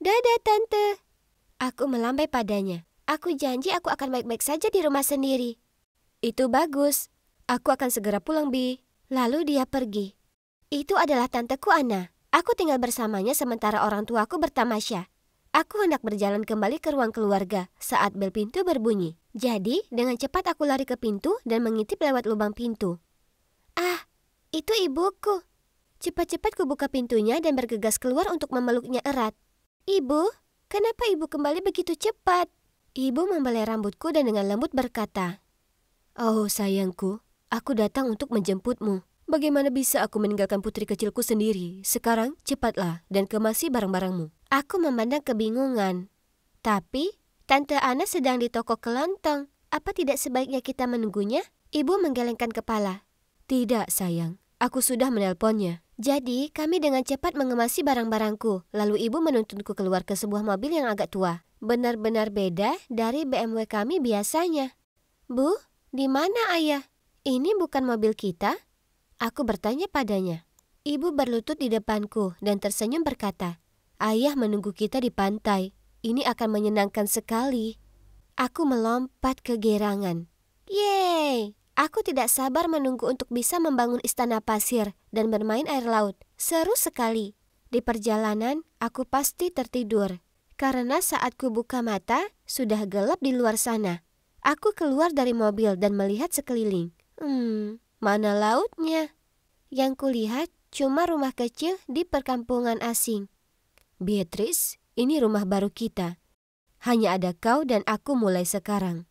Dadah, Tante. Aku melambai padanya. Aku janji aku akan baik-baik saja di rumah sendiri. Itu bagus. Aku akan segera pulang, Bi. Lalu dia pergi. Itu adalah tanteku Ana. Aku tinggal bersamanya sementara orang tuaku bertamasya. Aku hendak berjalan kembali ke ruang keluarga saat bel pintu berbunyi. Jadi, dengan cepat aku lari ke pintu dan mengintip lewat lubang pintu. Ah, itu ibuku. Cepat-cepat kubuka pintunya dan bergegas keluar untuk memeluknya erat. Ibu, kenapa ibu kembali begitu cepat? Ibu membelai rambutku dan dengan lembut berkata, Oh sayangku, aku datang untuk menjemputmu. Bagaimana bisa aku meninggalkan putri kecilku sendiri? Sekarang cepatlah dan kemasi barang-barangmu. Aku memandang kebingungan. Tapi, Tante Ana sedang di toko kelontong. Apa tidak sebaiknya kita menunggunya? Ibu menggelengkan kepala. Tidak, sayang. Aku sudah menelponnya. Jadi, kami dengan cepat mengemasi barang-barangku, lalu ibu menuntunku keluar ke sebuah mobil yang agak tua. Benar-benar beda dari BMW kami biasanya. Bu, di mana ayah? Ini bukan mobil kita? Aku bertanya padanya. Ibu berlutut di depanku dan tersenyum berkata, Ayah menunggu kita di pantai. Ini akan menyenangkan sekali. Aku melompat ke gerangan. Yeay! Aku tidak sabar menunggu untuk bisa membangun istana pasir dan bermain air laut. Seru sekali. Di perjalanan, aku pasti tertidur. Karena saat ku buka mata, sudah gelap di luar sana. Aku keluar dari mobil dan melihat sekeliling. Hmm, mana lautnya? Yang kulihat cuma rumah kecil di perkampungan asing. Beatrice, ini rumah baru kita. Hanya ada kau dan aku mulai sekarang.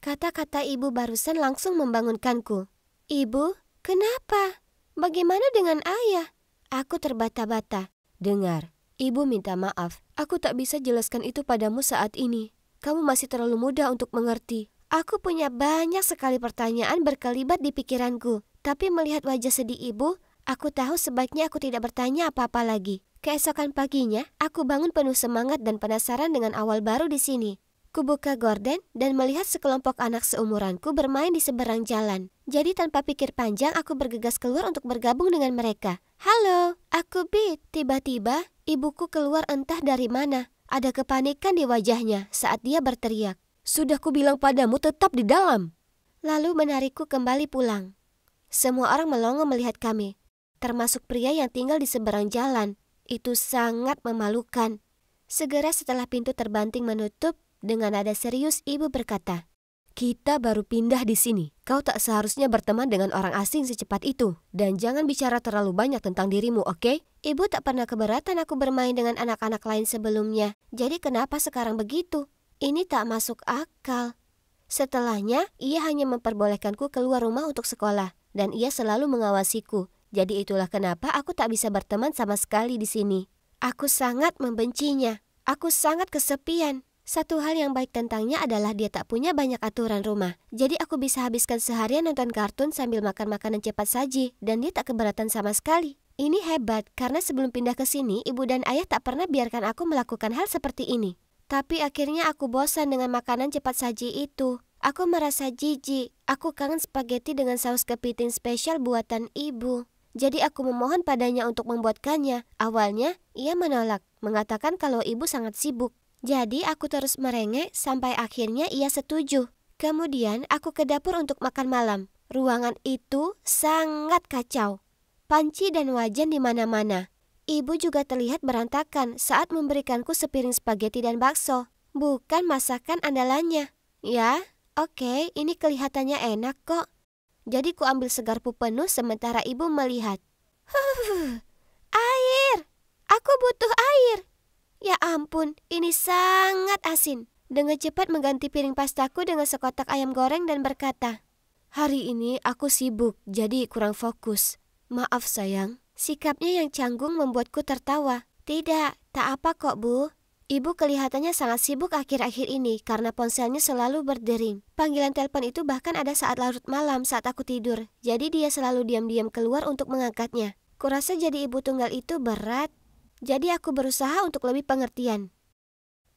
Kata-kata ibu barusan langsung membangunkanku. Ibu, kenapa? Bagaimana dengan ayah? Aku terbata-bata. Dengar, ibu minta maaf. Aku tak bisa jelaskan itu padamu saat ini. Kamu masih terlalu muda untuk mengerti. Aku punya banyak sekali pertanyaan berkelibat di pikiranku. Tapi melihat wajah sedih ibu, aku tahu sebaiknya aku tidak bertanya apa-apa lagi. Keesokan paginya, aku bangun penuh semangat dan penasaran dengan awal baru di sini. Kubuka gorden dan melihat sekelompok anak seumuranku bermain di seberang jalan. Jadi tanpa pikir panjang aku bergegas keluar untuk bergabung dengan mereka. Halo, aku Beat. Tiba-tiba ibuku keluar entah dari mana. Ada kepanikan di wajahnya saat dia berteriak. Sudah kubilang padamu tetap di dalam. Lalu menarikku kembali pulang. Semua orang melongo melihat kami, termasuk pria yang tinggal di seberang jalan. Itu sangat memalukan. Segera setelah pintu terbanting menutup, dengan nada serius, ibu berkata, kita baru pindah di sini. Kau tak seharusnya berteman dengan orang asing secepat itu. Dan jangan bicara terlalu banyak tentang dirimu, oke? Okay? Ibu tak pernah keberatan aku bermain dengan anak-anak lain sebelumnya. Jadi kenapa sekarang begitu? Ini tak masuk akal. Setelahnya, ia hanya memperbolehkanku keluar rumah untuk sekolah. Dan ia selalu mengawasiku. Jadi itulah kenapa aku tak bisa berteman sama sekali di sini. Aku sangat membencinya. Aku sangat kesepian. Satu hal yang baik tentangnya adalah dia tak punya banyak aturan rumah. Jadi aku bisa habiskan seharian nonton kartun sambil makan makanan cepat saji dan dia tak keberatan sama sekali. Ini hebat karena sebelum pindah ke sini ibu dan ayah tak pernah biarkan aku melakukan hal seperti ini. Tapi akhirnya aku bosan dengan makanan cepat saji itu. Aku merasa jijik. Aku kangen spaghetti dengan saus kepiting spesial buatan ibu. Jadi aku memohon padanya untuk membuatkannya. Awalnya, ia menolak, mengatakan kalau ibu sangat sibuk. Jadi aku terus merengek sampai akhirnya ia setuju. Kemudian aku ke dapur untuk makan malam. Ruangan itu sangat kacau. Panci dan wajan di mana-mana. Ibu juga terlihat berantakan saat memberikanku sepiring spageti dan bakso. Bukan masakan andalannya. Ya, oke, okay, ini kelihatannya enak kok. Jadi ku ambil segarpu penuh sementara ibu melihat. air! Aku butuh air! Ya ampun, ini sangat asin. Dengan cepat mengganti piring pastaku dengan sekotak ayam goreng dan berkata, Hari ini aku sibuk, jadi kurang fokus. Maaf sayang. Sikapnya yang canggung membuatku tertawa. Tidak, tak apa kok bu. Ibu kelihatannya sangat sibuk akhir-akhir ini karena ponselnya selalu berdering. Panggilan telepon itu bahkan ada saat larut malam saat aku tidur. Jadi dia selalu diam-diam keluar untuk mengangkatnya. Kurasa jadi ibu tunggal itu berat. Jadi aku berusaha untuk lebih pengertian.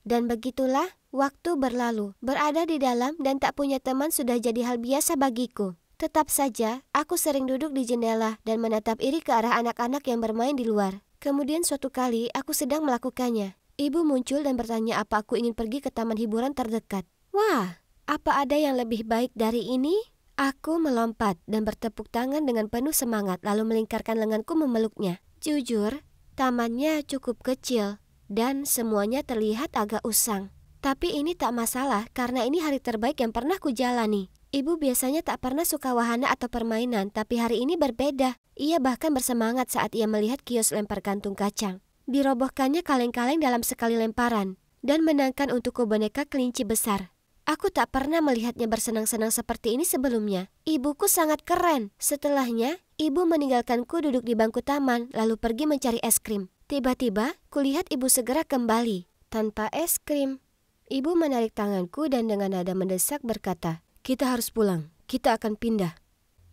Dan begitulah, waktu berlalu, berada di dalam dan tak punya teman sudah jadi hal biasa bagiku. Tetap saja, aku sering duduk di jendela dan menatap iri ke arah anak-anak yang bermain di luar. Kemudian suatu kali, aku sedang melakukannya. Ibu muncul dan bertanya apa aku ingin pergi ke taman hiburan terdekat. Wah, apa ada yang lebih baik dari ini? Aku melompat dan bertepuk tangan dengan penuh semangat lalu melingkarkan lenganku memeluknya. Jujur, Tamannya cukup kecil dan semuanya terlihat agak usang. Tapi ini tak masalah karena ini hari terbaik yang pernah kujalani. Ibu biasanya tak pernah suka wahana atau permainan, tapi hari ini berbeda. Ia bahkan bersemangat saat ia melihat kios lempar gantung kacang. Dirobohkannya kaleng-kaleng dalam sekali lemparan dan menangkan untukku boneka kelinci besar. Aku tak pernah melihatnya bersenang-senang seperti ini sebelumnya. Ibuku sangat keren. Setelahnya, ibu meninggalkanku duduk di bangku taman, lalu pergi mencari es krim. Tiba-tiba, kulihat ibu segera kembali. Tanpa es krim. Ibu menarik tanganku dan dengan nada mendesak berkata, Kita harus pulang. Kita akan pindah.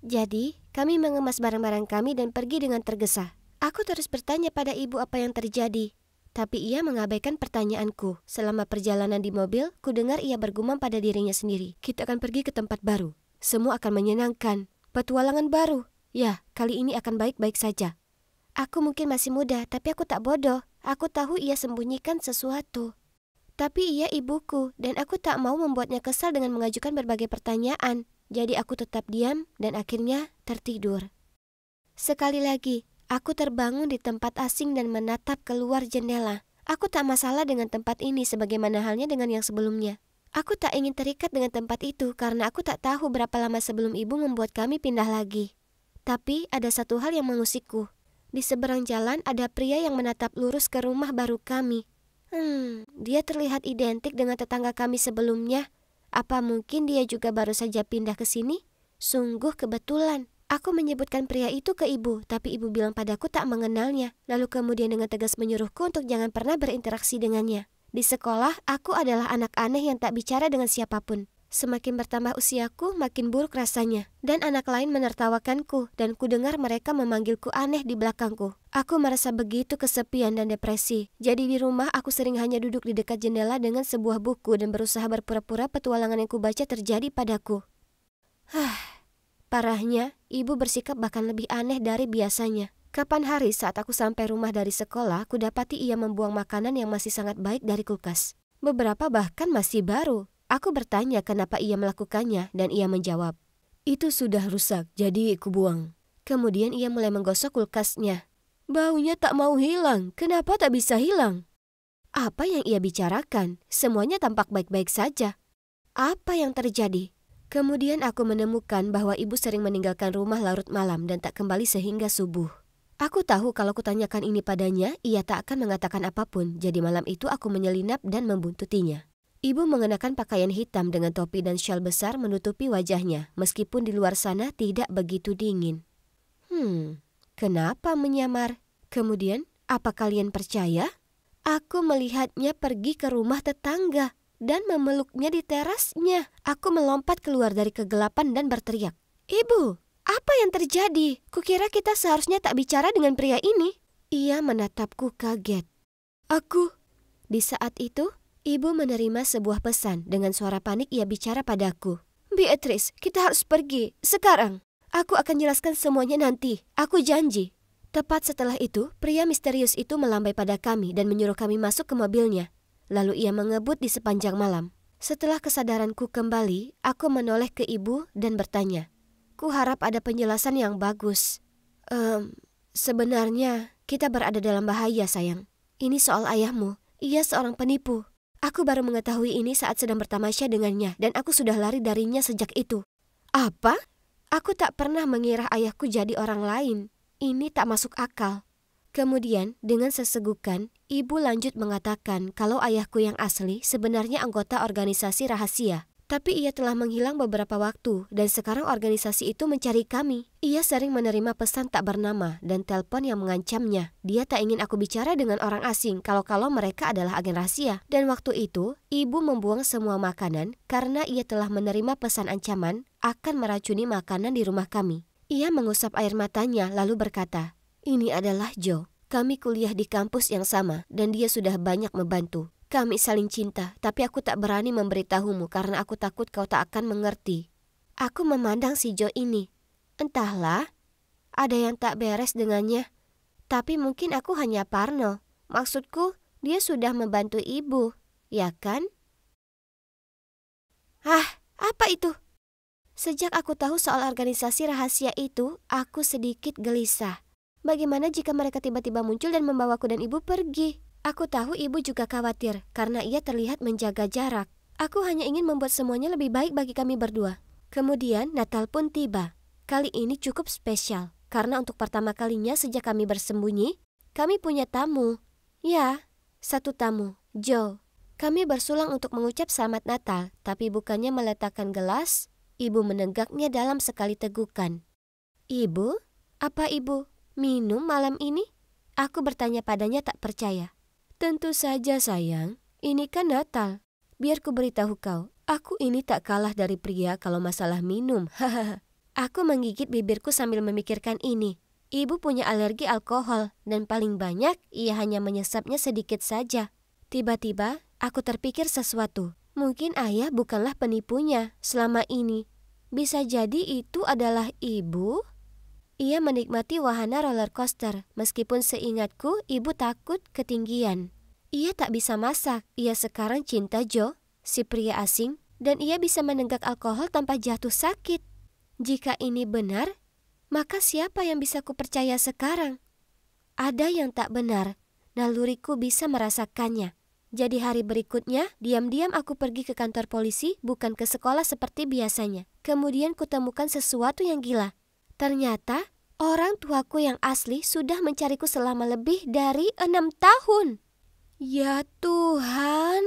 Jadi, kami mengemas barang-barang kami dan pergi dengan tergesa. Aku terus bertanya pada ibu apa yang terjadi. Tapi ia mengabaikan pertanyaanku. Selama perjalanan di mobil, ku dengar ia bergumam pada dirinya sendiri. Kita akan pergi ke tempat baru. Semua akan menyenangkan. Petualangan baru. Ya, kali ini akan baik-baik saja. Aku mungkin masih muda, tapi aku tak bodoh. Aku tahu ia sembunyikan sesuatu. Tapi ia ibuku, dan aku tak mau membuatnya kesal dengan mengajukan berbagai pertanyaan. Jadi aku tetap diam dan akhirnya tertidur. Sekali lagi, Aku terbangun di tempat asing dan menatap keluar jendela. Aku tak masalah dengan tempat ini sebagaimana halnya dengan yang sebelumnya. Aku tak ingin terikat dengan tempat itu karena aku tak tahu berapa lama sebelum ibu membuat kami pindah lagi. Tapi ada satu hal yang mengusikku. Di seberang jalan ada pria yang menatap lurus ke rumah baru kami. Hmm, dia terlihat identik dengan tetangga kami sebelumnya. Apa mungkin dia juga baru saja pindah ke sini? Sungguh kebetulan. Aku menyebutkan pria itu ke ibu, tapi ibu bilang padaku tak mengenalnya. Lalu kemudian dengan tegas menyuruhku untuk jangan pernah berinteraksi dengannya. Di sekolah, aku adalah anak aneh yang tak bicara dengan siapapun. Semakin bertambah usiaku, makin buruk rasanya. Dan anak lain menertawakanku, dan ku dengar mereka memanggilku aneh di belakangku. Aku merasa begitu kesepian dan depresi. Jadi di rumah, aku sering hanya duduk di dekat jendela dengan sebuah buku dan berusaha berpura-pura petualangan yang kubaca terjadi padaku. Hah... Parahnya, ibu bersikap bahkan lebih aneh dari biasanya. Kapan hari saat aku sampai rumah dari sekolah, aku dapati ia membuang makanan yang masih sangat baik dari kulkas. Beberapa bahkan masih baru. Aku bertanya kenapa ia melakukannya dan ia menjawab, itu sudah rusak, jadi aku buang. Kemudian ia mulai menggosok kulkasnya. Baunya tak mau hilang, kenapa tak bisa hilang? Apa yang ia bicarakan? Semuanya tampak baik-baik saja. Apa yang terjadi? Kemudian aku menemukan bahwa ibu sering meninggalkan rumah larut malam dan tak kembali sehingga subuh. Aku tahu kalau kutanyakan ini padanya, ia tak akan mengatakan apapun, jadi malam itu aku menyelinap dan membuntutinya. Ibu mengenakan pakaian hitam dengan topi dan shawl besar menutupi wajahnya, meskipun di luar sana tidak begitu dingin. Hmm, kenapa menyamar? Kemudian, apa kalian percaya? Aku melihatnya pergi ke rumah tetangga dan memeluknya di terasnya. Aku melompat keluar dari kegelapan dan berteriak, Ibu, apa yang terjadi? Kukira kita seharusnya tak bicara dengan pria ini. Ia menatapku kaget. Aku. Di saat itu, ibu menerima sebuah pesan. Dengan suara panik ia bicara padaku. Beatrice, kita harus pergi. Sekarang. Aku akan jelaskan semuanya nanti. Aku janji. Tepat setelah itu, pria misterius itu melambai pada kami dan menyuruh kami masuk ke mobilnya. Lalu ia mengebut di sepanjang malam. Setelah kesadaranku kembali, aku menoleh ke ibu dan bertanya. Ku harap ada penjelasan yang bagus. Ehm, sebenarnya kita berada dalam bahaya, sayang. Ini soal ayahmu. Ia seorang penipu. Aku baru mengetahui ini saat sedang bertamasya dengannya dan aku sudah lari darinya sejak itu. Apa? Aku tak pernah mengira ayahku jadi orang lain. Ini tak masuk akal. Kemudian, dengan sesegukan, ibu lanjut mengatakan kalau ayahku yang asli sebenarnya anggota organisasi rahasia. Tapi ia telah menghilang beberapa waktu dan sekarang organisasi itu mencari kami. Ia sering menerima pesan tak bernama dan telepon yang mengancamnya. Dia tak ingin aku bicara dengan orang asing kalau-kalau mereka adalah agen rahasia. Dan waktu itu, ibu membuang semua makanan karena ia telah menerima pesan ancaman akan meracuni makanan di rumah kami. Ia mengusap air matanya lalu berkata, ini adalah Joe. Kami kuliah di kampus yang sama dan dia sudah banyak membantu. Kami saling cinta, tapi aku tak berani memberitahumu karena aku takut kau tak akan mengerti. Aku memandang si Joe ini. Entahlah, ada yang tak beres dengannya. Tapi mungkin aku hanya Parno. Maksudku, dia sudah membantu ibu, ya kan? Ah, apa itu? Sejak aku tahu soal organisasi rahasia itu, aku sedikit gelisah. Bagaimana jika mereka tiba-tiba muncul dan membawaku dan ibu pergi? Aku tahu ibu juga khawatir karena ia terlihat menjaga jarak. Aku hanya ingin membuat semuanya lebih baik bagi kami berdua. Kemudian Natal pun tiba. Kali ini cukup spesial karena untuk pertama kalinya sejak kami bersembunyi, kami punya tamu. Ya, satu tamu, Joe. Kami bersulang untuk mengucap selamat Natal, tapi bukannya meletakkan gelas, ibu menegaknya dalam sekali tegukan. Ibu? Apa ibu? minum malam ini? Aku bertanya padanya tak percaya. Tentu saja sayang, ini kan Natal. Biar ku beritahu kau, aku ini tak kalah dari pria kalau masalah minum. aku menggigit bibirku sambil memikirkan ini. Ibu punya alergi alkohol dan paling banyak ia hanya menyesapnya sedikit saja. Tiba-tiba aku terpikir sesuatu. Mungkin ayah bukanlah penipunya selama ini. Bisa jadi itu adalah ibu ia menikmati wahana roller coaster, meskipun seingatku ibu takut ketinggian. Ia tak bisa masak, ia sekarang cinta Jo, si pria asing, dan ia bisa menenggak alkohol tanpa jatuh sakit. Jika ini benar, maka siapa yang bisa kupercaya sekarang? Ada yang tak benar, naluriku bisa merasakannya. Jadi hari berikutnya, diam-diam aku pergi ke kantor polisi, bukan ke sekolah seperti biasanya. Kemudian kutemukan sesuatu yang gila. Ternyata orang tuaku yang asli sudah mencariku selama lebih dari enam tahun. Ya Tuhan.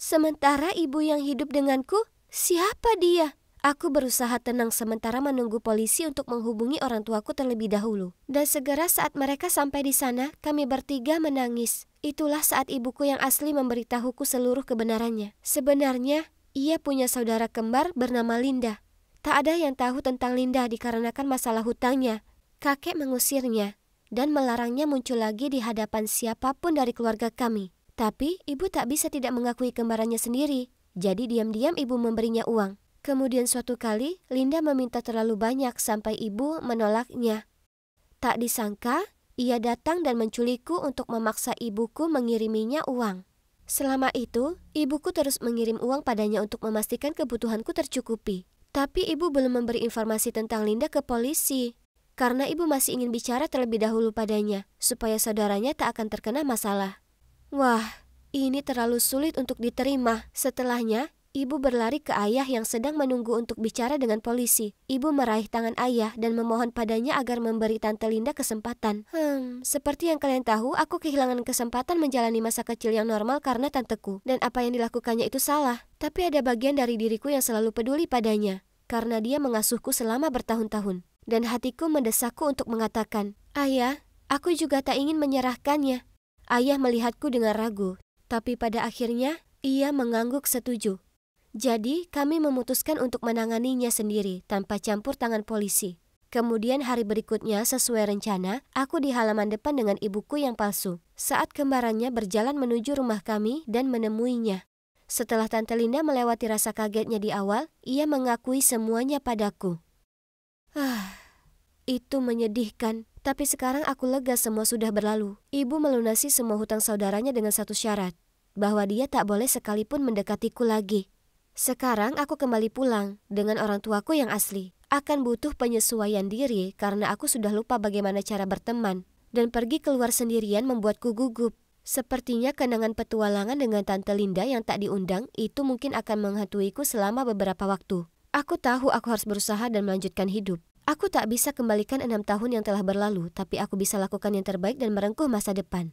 Sementara ibu yang hidup denganku, siapa dia? Aku berusaha tenang sementara menunggu polisi untuk menghubungi orang tuaku terlebih dahulu. Dan segera saat mereka sampai di sana, kami bertiga menangis. Itulah saat ibuku yang asli memberitahuku seluruh kebenarannya. Sebenarnya, ia punya saudara kembar bernama Linda. Tak ada yang tahu tentang Linda dikarenakan masalah hutangnya. Kakek mengusirnya dan melarangnya muncul lagi di hadapan siapapun dari keluarga kami. Tapi ibu tak bisa tidak mengakui kembarannya sendiri. Jadi diam-diam ibu memberinya uang. Kemudian suatu kali Linda meminta terlalu banyak sampai ibu menolaknya. Tak disangka, ia datang dan menculikku untuk memaksa ibuku mengiriminya uang. Selama itu, ibuku terus mengirim uang padanya untuk memastikan kebutuhanku tercukupi. Tapi ibu belum memberi informasi tentang Linda ke polisi. Karena ibu masih ingin bicara terlebih dahulu padanya, supaya saudaranya tak akan terkena masalah. Wah, ini terlalu sulit untuk diterima. Setelahnya, Ibu berlari ke ayah yang sedang menunggu untuk bicara dengan polisi. Ibu meraih tangan ayah dan memohon padanya agar memberi Tante Linda kesempatan. Hmm, seperti yang kalian tahu, aku kehilangan kesempatan menjalani masa kecil yang normal karena tanteku. Dan apa yang dilakukannya itu salah. Tapi ada bagian dari diriku yang selalu peduli padanya. Karena dia mengasuhku selama bertahun-tahun. Dan hatiku mendesakku untuk mengatakan, Ayah, aku juga tak ingin menyerahkannya. Ayah melihatku dengan ragu. Tapi pada akhirnya, ia mengangguk setuju. Jadi, kami memutuskan untuk menanganinya sendiri tanpa campur tangan polisi. Kemudian hari berikutnya, sesuai rencana, aku di halaman depan dengan ibuku yang palsu. Saat kembarannya berjalan menuju rumah kami dan menemuinya. Setelah Tante Linda melewati rasa kagetnya di awal, ia mengakui semuanya padaku. Ah, itu menyedihkan. Tapi sekarang aku lega semua sudah berlalu. Ibu melunasi semua hutang saudaranya dengan satu syarat, bahwa dia tak boleh sekalipun mendekatiku lagi. Sekarang aku kembali pulang dengan orang tuaku yang asli. Akan butuh penyesuaian diri karena aku sudah lupa bagaimana cara berteman. Dan pergi keluar sendirian membuatku gugup. Sepertinya kenangan petualangan dengan Tante Linda yang tak diundang itu mungkin akan menghantuiku selama beberapa waktu. Aku tahu aku harus berusaha dan melanjutkan hidup. Aku tak bisa kembalikan enam tahun yang telah berlalu, tapi aku bisa lakukan yang terbaik dan merengkuh masa depan.